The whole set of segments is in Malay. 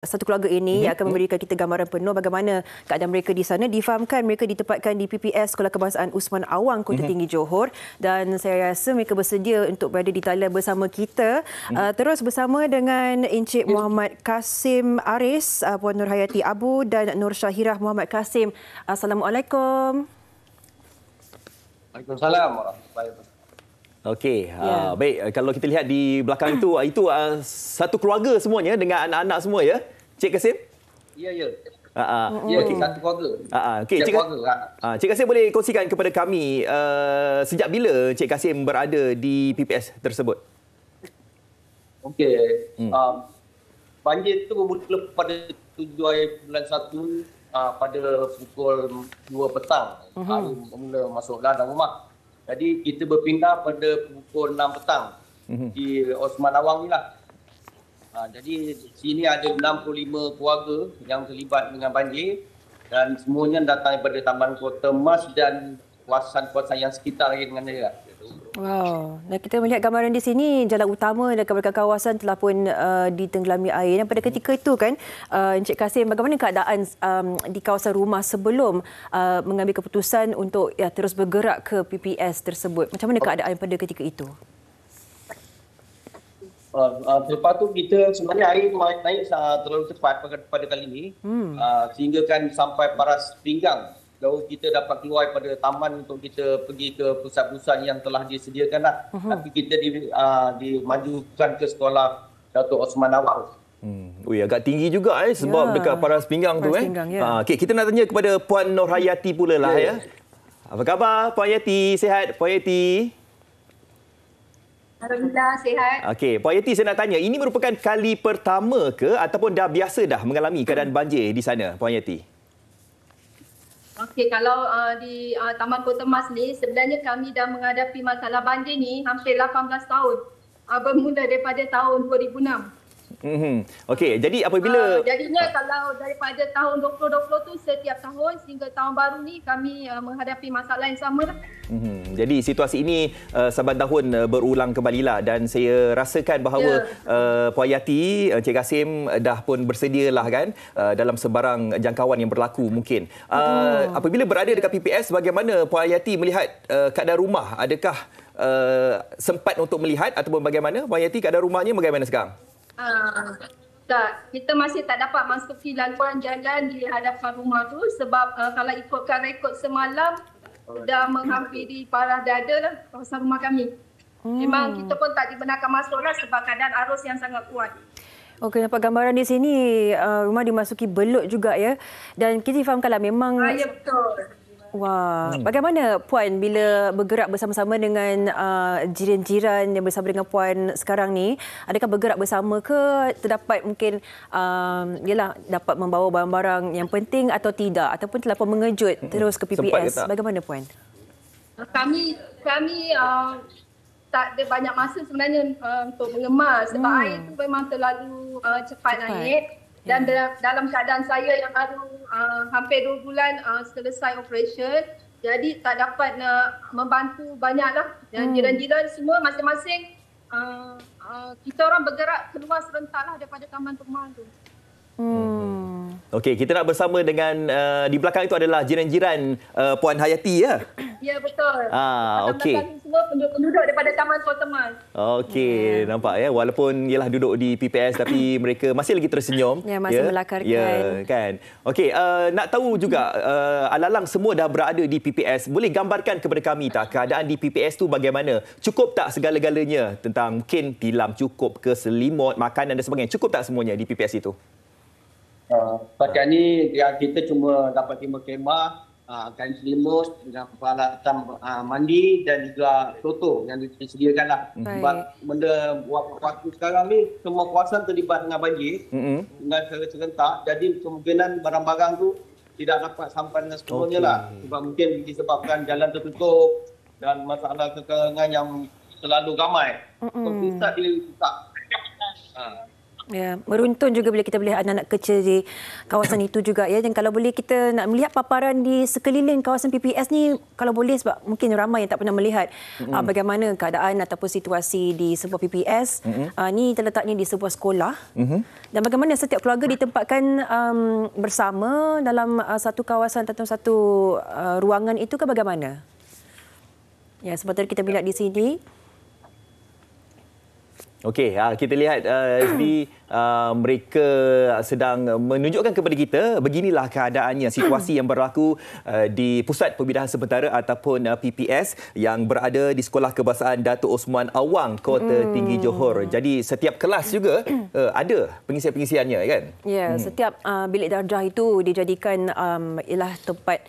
satu keluarga ini yang mhm. akan memberikan kita gambaran penuh bagaimana keadaan mereka di sana. Difahamkan mereka ditempatkan di PPS Sekolah Kebangsaan Usman Awang, Kota mhm. Tinggi Johor. Dan saya rasa mereka bersedia untuk berada di talian bersama kita. Mhm. Uh, terus bersama dengan Encik Muhammad Kasim Aris, uh, Puan Nur Hayati Abu dan Nur Syahirah Muhammad Kasim. Assalamualaikum. Waalaikumsalam. Warahmatullahi Okey, ha, yeah. uh, baik kalau kita lihat di belakang itu ah, itu uh, satu keluarga semuanya dengan anak-anak semua ya. Cik Kasim? Ya, yeah, ya. Yeah. Ah, uh, uh, okay. satu keluarga. Ah, uh, ah. okay. Cik, keluarga. Uh, Cik Kasim boleh kongsikan kepada kami uh, sejak bila Cik Kasim berada di PPS tersebut? Okey. Hmm. Um, banjir itu bermula pada 7 hari bulan 1 uh, pada pukul 2 petang. Uh-huh. Hari mula masuk dalam rumah. Jadi kita berpindah pada pukul 6 petang mm-hmm. di Osman Awang ni lah. Ha, jadi sini ada 65 keluarga yang terlibat dengan banjir dan semuanya datang daripada Taman Kota Mas dan kawasan-kawasan yang sekitar lagi dengan dia. Lah. Wow. Nah, kita melihat gambaran di sini jalan utama dan kawasan kawasan telah pun uh, ditenggelami air. Dan pada ketika itu kan, uh, Encik Kasim, bagaimana keadaan um, di kawasan rumah sebelum uh, mengambil keputusan untuk ya, terus bergerak ke PPS tersebut? Macam mana keadaan pada ketika itu? Uh, uh, lepas tu kita sebenarnya air naik, naik uh, terlalu cepat pada, pada kali ini hmm. uh, sehingga kan sampai paras pinggang lalu kita dapat keluar pada taman untuk kita pergi ke pusat-pusat yang telah disediakan lah. Uh-huh. Tapi kita di, uh, dimajukan ke sekolah Dato' Osman Awal. Hmm. Ui, agak tinggi juga eh, sebab ya. dekat paras pinggang paras tu. Eh. Pinggang, ya. Ha, ah, okay, kita nak tanya kepada Puan Nur Hayati pula lah. Ya. ya. Apa khabar Puan Hayati? Sehat Puan Hayati? Alhamdulillah, sehat. Okey, Puan Hayati saya nak tanya, ini merupakan kali pertama ke ataupun dah biasa dah mengalami keadaan banjir di sana, Puan Hayati? Okey, kalau uh, di uh, Taman Kota Mas ni, sebenarnya kami dah menghadapi masalah banjir ni hampir 18 tahun. Uh, bermula daripada tahun 2006. Mm-hmm. Okey, jadi apabila... Uh, jadinya kalau daripada tahun 2020 tu setiap tahun sehingga tahun baru ni kami uh, menghadapi masalah yang sama. Mm-hmm. Jadi situasi ini uh, saban tahun uh, berulang kembali lah dan saya rasakan bahawa yeah. uh, Puan Yati, Encik uh, Kasim uh, dah pun bersedia lah kan uh, dalam sebarang jangkauan yang berlaku mungkin. Uh, mm. Apabila berada dekat PPS, bagaimana Puan Yati melihat uh, keadaan rumah? Adakah uh, sempat untuk melihat ataupun bagaimana? Puan Yati keadaan rumahnya bagaimana sekarang? Ah, tak, kita masih tak dapat masuki laluan jalan di hadapan rumah tu sebab uh, kalau ikutkan rekod semalam Alright. dah menghampiri parah dada lah kawasan rumah kami. Hmm. Memang kita pun tak dibenarkan masuk lah sebab keadaan arus yang sangat kuat. Okey, nampak gambaran di sini uh, rumah dimasuki belut juga ya. Dan kita fahamkanlah memang... Ya, betul. Wah, hmm. bagaimana puan bila bergerak bersama-sama dengan uh, jiran-jiran yang bersama dengan puan sekarang ni, adakah bergerak bersama ke terdapat mungkin uh, yalah dapat membawa barang-barang yang penting atau tidak ataupun telah mengejut hmm, terus ke PPS? Ke bagaimana puan? Kami kami uh tak ada banyak masa sebenarnya uh, untuk mengemas sebab hmm. air tu memang terlalu uh, cepat, cepat naik dan ya. dalam keadaan saya yang baru uh, hampir dua bulan uh, selesai operasi, Jadi tak dapat nak membantu banyaklah. Dan hmm. jiran-jiran semua masing-masing uh, uh, kita orang bergerak keluar serentaklah daripada taman perumahan tu. Hmm. Okey, kita nak bersama dengan uh, di belakang itu adalah jiran-jiran uh, Puan Hayati ya. Ya betul. Ah, okey penduduk-penduduk daripada Taman Sultan Mas. Okey, yeah. nampak ya walaupun ialah duduk di PPS tapi mereka masih lagi tersenyum. Ya, yeah, masih yeah. melakarkan. Ya, yeah, kan. Okey, uh, nak tahu juga uh, alalang semua dah berada di PPS. Boleh gambarkan kepada kami tak keadaan di PPS tu bagaimana? Cukup tak segala-galanya tentang mungkin tilam cukup ke selimut, makanan dan sebagainya? Cukup tak semuanya di PPS itu? Uh, eh, pada ni dia kita cuma dapat terima khemah uh, kain selimut dengan peralatan uh, ah, mandi dan juga toto yang disediakanlah. Sebab benda waktu sekarang ni semua kawasan terlibat dengan banjir mm-hmm. dengan secara serentak. Jadi kemungkinan barang-barang tu tidak dapat sampai dengan sepenuhnya okay. lah. Sebab mungkin disebabkan jalan tertutup dan masalah kekerangan yang terlalu ramai. Mm-hmm. Kalau dia tak. Ah. Ya, meruntun juga bila kita melihat anak-anak kecil di kawasan itu juga ya. Dan kalau boleh kita nak melihat paparan di sekeliling kawasan PPS ni kalau boleh sebab mungkin ramai yang tak pernah melihat mm-hmm. bagaimana keadaan ataupun situasi di sebuah PPS. Mm-hmm. Uh, ah, ni terletaknya di sebuah sekolah. Mm-hmm. Dan bagaimana setiap keluarga ditempatkan um, bersama dalam uh, satu kawasan atau satu uh, ruangan itu ke bagaimana? Ya, sebab tadi kita melihat di sini Okey, ha, kita lihat di uh, uh, mereka sedang uh, menunjukkan kepada kita beginilah keadaannya situasi yang berlaku uh, di Pusat Pembidahan Sementara ataupun uh, PPS yang berada di Sekolah Kebangsaan Datuk Osman Awang, Kota mm. Tinggi Johor. Jadi setiap kelas juga uh, ada pengisian-pengisiannya kan? Ya, yeah, mm. setiap uh, bilik darjah itu dijadikan um, ialah tempat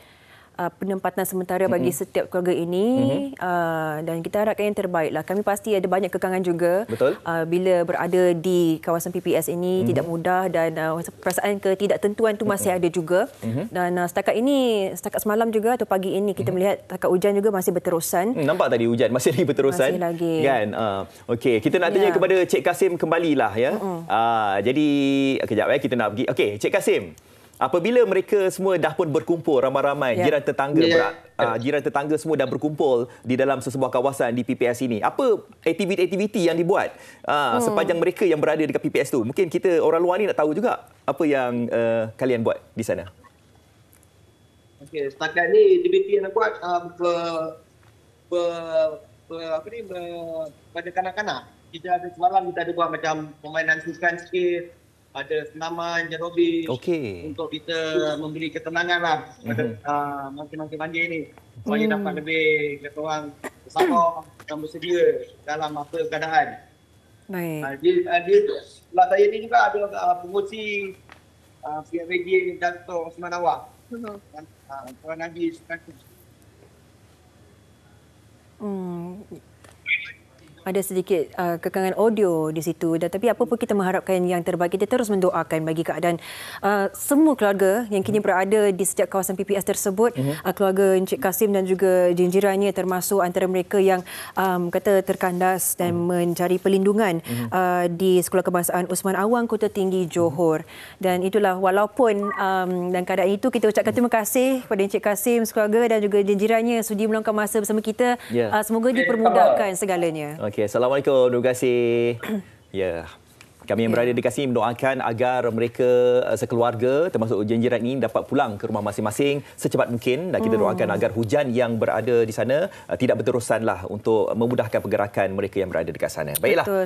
uh, penempatan sementara bagi mm-hmm. setiap keluarga ini mm-hmm. uh, dan kita harapkan yang terbaiklah. Kami pasti ada banyak kekangan juga. Betul. Uh, bila berada di kawasan PPS ini mm-hmm. tidak mudah dan uh, perasaan ketidaktentuan tu masih mm-hmm. ada juga. Mm-hmm. Dan uh, setakat ini setakat semalam juga atau pagi ini kita mm-hmm. melihat setakat hujan juga masih berterusan. Hmm, nampak tadi hujan masih lagi berterusan. Masih lagi. Kan? Uh, okey, kita nak ya. tanya yeah. kepada Cik Kasim kembalilah ya. Mm-hmm. Uh, jadi kejap ya kita nak pergi. Okey, Cik Kasim apabila mereka semua dah pun berkumpul ramai-ramai yeah. jiran tetangga yeah. berat, uh, jiran tetangga semua dah berkumpul di dalam sesebuah kawasan di PPS ini apa aktiviti-aktiviti yang dibuat ah, hmm. sepanjang mereka yang berada dekat PPS tu mungkin kita orang luar ni nak tahu juga apa yang uh, kalian buat di sana Okey, setakat ni aktiviti yang buat um, apa ni pada kanak-kanak kita ada semalam kita ada buat macam permainan sukan sikit pada senaman jerobi okay. untuk kita memberi ketenangan lah pada mm-hmm. uh, ah, makin-makin banjir ini supaya mm. dapat lebih kita orang bersama dan bersedia dalam apa keadaan. Baik. Uh, di, uh, saya ini juga ada uh, pengurusi uh, PRG Dato Osman Awak mhm. dan uh, Tuan Haji Sukarno ada sedikit uh, kekangan audio di situ dan tapi apa pun kita mengharapkan yang terbaik kita terus mendoakan bagi keadaan uh, semua keluarga yang kini hmm. berada di setiap kawasan PPS tersebut hmm. uh, keluarga Encik Kasim dan juga jenjirannya termasuk antara mereka yang um, kata terkandas dan hmm. mencari perlindungan uh, di Sekolah Kebangsaan Usman Awang Kota Tinggi Johor dan itulah walaupun um, dan keadaan itu kita ucapkan terima kasih kepada Encik Kasim sekeluarga dan juga jenjirannya sudi meluangkan masa bersama kita ya. uh, semoga dipermudahkan segalanya Okay. Okey, Assalamualaikum. Terima kasih. ya. Yeah. Kami yang ya. berada di sini mendoakan agar mereka eh, sekeluarga termasuk jenjiran ini dapat pulang ke rumah masing-masing secepat mungkin dan kita hmm. doakan hmm. agar hujan yang berada di sana eh, tidak berterusanlah untuk memudahkan pergerakan mereka yang berada di sana. Baiklah. Betul.